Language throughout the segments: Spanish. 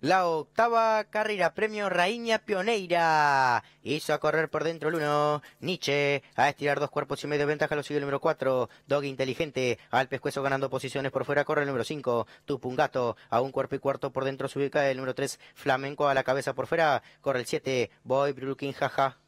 la octava carrera premio Raíña Pioneira. Hizo a correr por dentro el 1. Nietzsche a estirar dos cuerpos y medio de ventaja. Lo sigue el número 4. Dog inteligente al pescuezo ganando posiciones por fuera. Corre el número 5. Tupungato a un cuerpo y cuarto por dentro. Se ubica el número 3. Flamenco a la cabeza por fuera. Corre el 7. Boy Brooking jaja.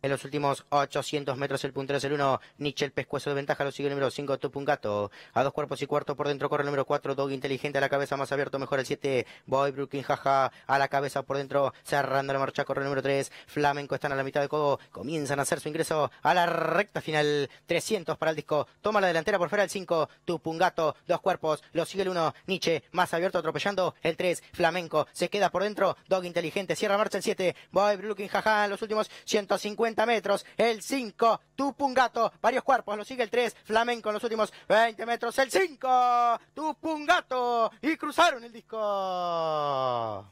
En los últimos 800 metros el puntero es el 1, el Pescuezo de ventaja, lo sigue el número 5, Tupungato. A dos cuerpos y cuarto por dentro corre el número 4, Dog Inteligente a la cabeza, más abierto, mejor el 7, Boy Brooklyn, Jaja a la cabeza por dentro, cerrando la marcha, corre el número 3, Flamenco están a la mitad de codo, comienzan a hacer su ingreso a la recta final, 300 para el disco, toma la delantera por fuera el 5, Tupungato, dos cuerpos, lo sigue el 1, Nietzsche, más abierto atropellando, el 3, Flamenco, se queda por dentro, Dog Inteligente, cierra marcha el 7, Boy Brooklyn, Jaja en los últimos 150 50 metros. El 5, Tupungato, varios cuerpos, lo sigue el 3, Flamenco en los últimos 20 metros. El 5, Tupungato, y cruzaron el disco.